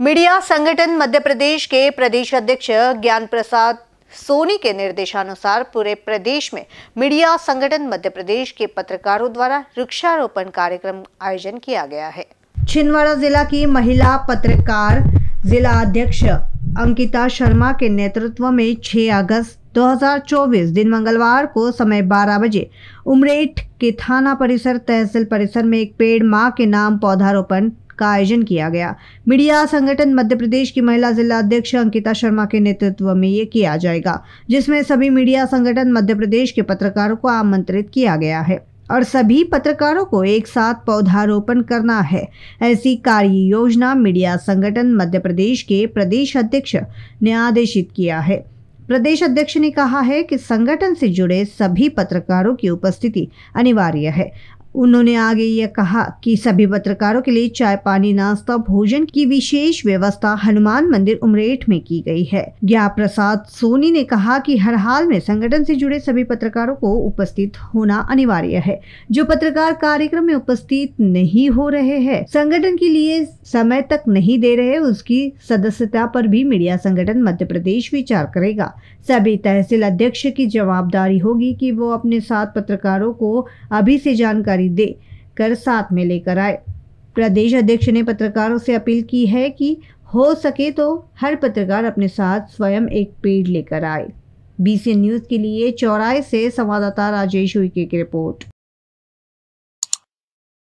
media संगठन मध्य प्रदेश के प्रदेश अध्यक्ष ज्ञान प्रसाद सोनी के निर्देशानुसार पूरे प्रदेश में मीडिया संगठन मध्य प्रदेश के पत्रकारों द्वारा वृक्षारोपण कार्यक्रम आयोजन किया गया है छिंदवाड़ा जिला की महिला पत्रकार जिला अध्यक्ष अंकिता शर्मा के नेतृत्व में 6 अगस्त 2024 दिन मंगलवार को समय 12 बजे उमरेठ के थाना परिसर तहसील परिसर में एक पेड़ माँ के नाम पौधारोपण का आयोजन किया गया मीडिया संगठन मध्य प्रदेश की महिला जिला अध्यक्ष अंकिता शर्मा के नेतृत्व में ये किया जाएगा जिसमें सभी मीडिया संगठन मध्य प्रदेश के पत्रकारों को आमंत्रित किया गया है और सभी पत्रकारों को एक साथ पौधारोपण करना है ऐसी कार्य योजना मीडिया संगठन मध्य प्रदेश के प्रदेश अध्यक्ष ने आदेशित किया है प्रदेश अध्यक्ष ने कहा है कि संगठन से जुड़े सभी पत्रकारों की उपस्थिति अनिवार्य है उन्होंने आगे यह कहा कि सभी पत्रकारों के लिए चाय पानी नाश्ता भोजन की विशेष व्यवस्था हनुमान मंदिर उमरेठ में की गई है ज्ञा प्रसाद सोनी ने कहा कि हर हाल में संगठन से जुड़े सभी पत्रकारों को उपस्थित होना अनिवार्य है जो पत्रकार कार्यक्रम में उपस्थित नहीं हो रहे हैं संगठन के लिए समय तक नहीं दे रहे उसकी सदस्यता पर भी मीडिया संगठन मध्य प्रदेश विचार करेगा सभी तहसील अध्यक्ष की जवाबदारी होगी कि वो अपने साथ पत्रकारों को अभी से जानकारी खरीदे कर साथ में लेकर आए प्रदेश अध्यक्ष ने पत्रकारों से अपील की है कि हो सके तो हर पत्रकार अपने साथ स्वयं एक पेड़ लेकर आए बीसी न्यूज़ के लिए चौराहे से संवाददाता राजेश उइके की रिपोर्ट